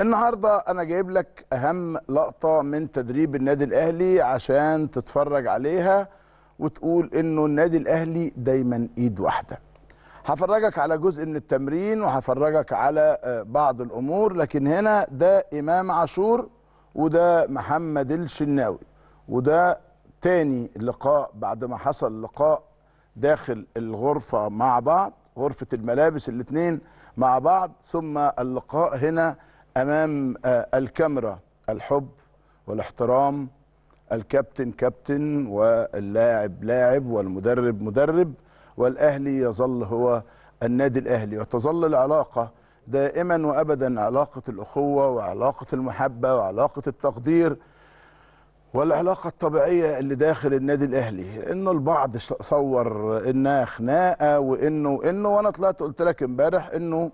النهارده انا جايب لك اهم لقطه من تدريب النادي الاهلي عشان تتفرج عليها وتقول انه النادي الاهلي دايما ايد واحده هفرجك على جزء من التمرين وهفرجك على آه، بعض الامور لكن هنا ده امام عاشور وده محمد الشناوي وده تاني لقاء بعد ما حصل لقاء داخل الغرفه مع بعض غرفه الملابس الاثنين مع بعض ثم اللقاء هنا امام آه، الكاميرا الحب والاحترام الكابتن كابتن واللاعب لاعب والمدرب مدرب والاهلي يظل هو النادي الاهلي وتظل العلاقه دائما وابدا علاقه الاخوه وعلاقه المحبه وعلاقه التقدير والعلاقة الطبيعية اللي داخل النادي الأهلي إنه البعض صور إنها خناقة وإنه إنه وأنا طلعت قلت لك إمبارح إنه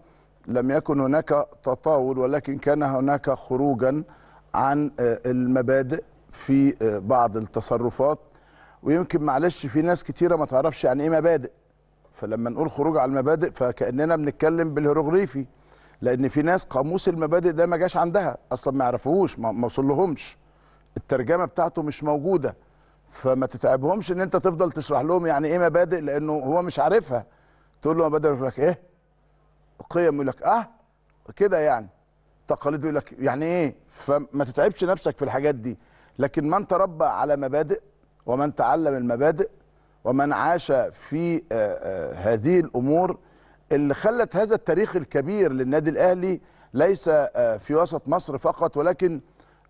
لم يكن هناك تطاول ولكن كان هناك خروجا عن آه، المبادئ في آه، بعض التصرفات ويمكن معلش في ناس كتيره ما تعرفش يعني ايه مبادئ فلما نقول خروج على المبادئ فكاننا بنتكلم بالهيروغليفي لان في ناس قاموس المبادئ ده ما جاش عندها اصلا ما يعرفوهوش ما وصلهمش الترجمه بتاعته مش موجوده فما تتعبهمش ان انت تفضل تشرح لهم يعني ايه مبادئ لانه هو مش عارفها تقول له مبادئ يقول لك ايه قيم يقول لك اه كده يعني تقاليد يقول لك يعني ايه فما تتعبش نفسك في الحاجات دي لكن من تربى على مبادئ ومن تعلم المبادئ ومن عاش في آه، آه، هذه الامور اللي خلت هذا التاريخ الكبير للنادي الاهلي ليس آه، في وسط مصر فقط ولكن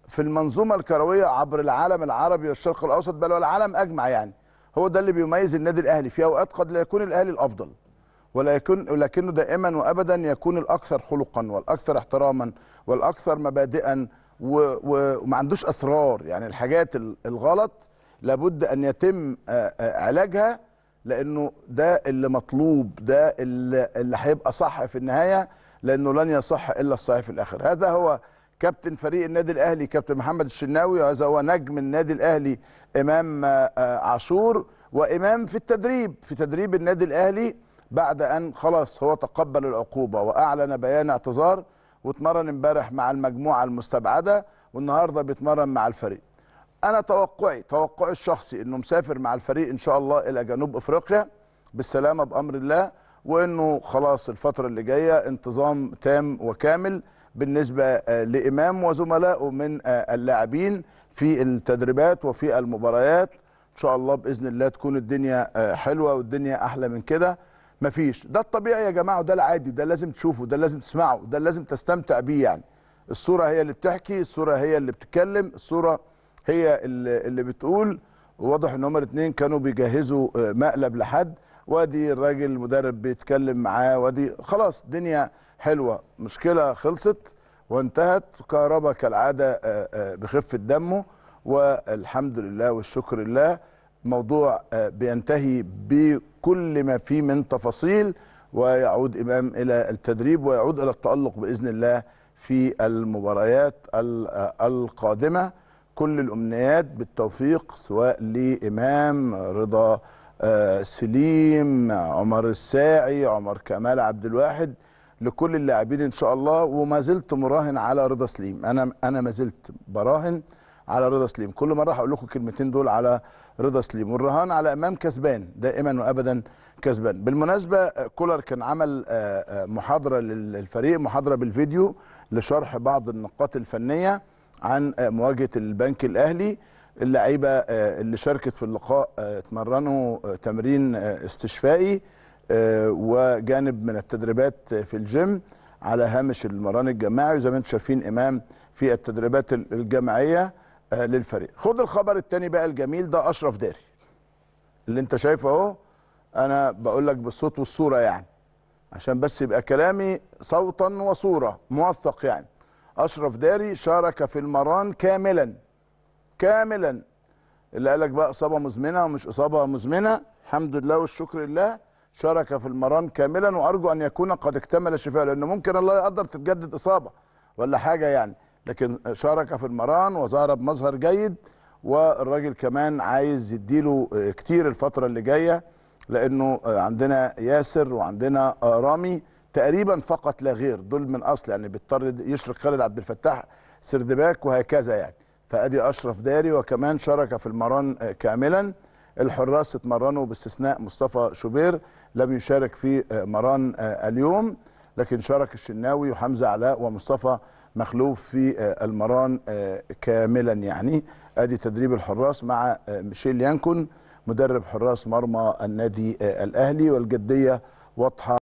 في المنظومه الكرويه عبر العالم العربي والشرق الاوسط بل والعالم اجمع يعني هو ده اللي بيميز النادي الاهلي في اوقات قد لا يكون الاهلي الافضل ولكن ولكنه دائما وابدا يكون الاكثر خلقا والاكثر احتراما والاكثر مبادئا وما عندوش اسرار يعني الحاجات الغلط لابد ان يتم آه، آه، علاجها لانه ده اللي مطلوب ده اللي هيبقى صح في النهايه لانه لن يصح الا الصحيح في الاخر هذا هو كابتن فريق النادي الاهلي كابتن محمد الشناوي وهذا هو نجم النادي الاهلي امام آه، عاشور وامام في التدريب في تدريب النادي الاهلي بعد ان خلاص هو تقبل العقوبه واعلن بيان اعتذار واتمرن امبارح مع المجموعه المستبعده والنهارده بيتمرن مع الفريق. انا توقعي توقعي الشخصي انه مسافر مع الفريق ان شاء الله الى جنوب افريقيا بالسلامه بامر الله وانه خلاص الفتره اللي جايه انتظام تام وكامل بالنسبه آه، لامام وزملائه من آه، اللاعبين في التدريبات وفي المباريات ان شاء الله باذن الله تكون الدنيا آه، حلوه والدنيا احلى من كده مفيش ده الطبيعي يا جماعه وده العادي ده لازم تشوفه ده لازم تسمعه ده لازم تستمتع بيه يعني الصوره هي اللي بتحكي الصوره هي اللي بتتكلم الصوره هي اللي بتقول واضح ان هما الاثنين كانوا بيجهزوا آه، مقلب لحد وادي الراجل المدرب بيتكلم معاه وادي خلاص دنيا حلوه مشكله خلصت وانتهت كهربا كالعاده آه، آه، بخفه دمه والحمد لله والشكر لله موضوع آه، بينتهي بكل ما فيه من تفاصيل ويعود إمام إلى التدريب ويعود إلى التألق بإذن الله في المباريات آه، القادمة كل الأمنيات بالتوفيق سواء لإمام رضا آه، سليم عمر الساعي عمر كمال عبد الواحد لكل اللاعبين ان شاء الله وما زلت مراهن على رضا سليم انا انا ما زلت براهن على رضا سليم كل مره هقول لكم الكلمتين دول على رضا سليم والرهان على امام كسبان دائما وابدا كسبان بالمناسبه كولر كان عمل آه، آه، محاضره للفريق محاضره بالفيديو لشرح بعض النقاط الفنيه عن آه، مواجهه البنك الاهلي اللعيبه اللي شاركت في اللقاء اتمرنوا تمرين استشفائي وجانب من التدريبات في الجيم على هامش المران الجماعي وزي ما انتم شايفين امام في التدريبات الجماعيه آه، للفريق خد الخبر الثاني بقى الجميل ده اشرف داري اللي انت شايفه اهو انا بقول لك بالصوت والصوره يعني عشان بس يبقى كلامي صوتا وصوره موثق يعني اشرف داري شارك في المران كاملا كاملا اللي قال لك بقى اصابه مزمنه ومش اصابه مزمنه الحمد لله والشكر لله شارك في المران كاملا وارجو ان يكون قد اكتمل شفاءه لانه ممكن الله يقدر تتجدد اصابه ولا حاجه يعني لكن شارك في المران وظهر بمظهر جيد والراجل كمان عايز يديله كتير الفتره اللي جايه لانه عندنا ياسر وعندنا رامي تقريبا فقط لا غير دول من اصل يعني بيضطر يشرك خالد عبد الفتاح سردباك وهكذا يعني فادي اشرف داري وكمان شارك في المران كاملا الحراس اتمرنوا باستثناء مصطفى شوبير لم يشارك في مران اليوم لكن شارك الشناوي وحمزه علاء ومصطفى مخلوف في آه، المران آه، كاملا يعني ادي تدريب الحراس مع آه، ميشيل يانكون مدرب حراس مرمى النادي الاهلي والجديه واضحه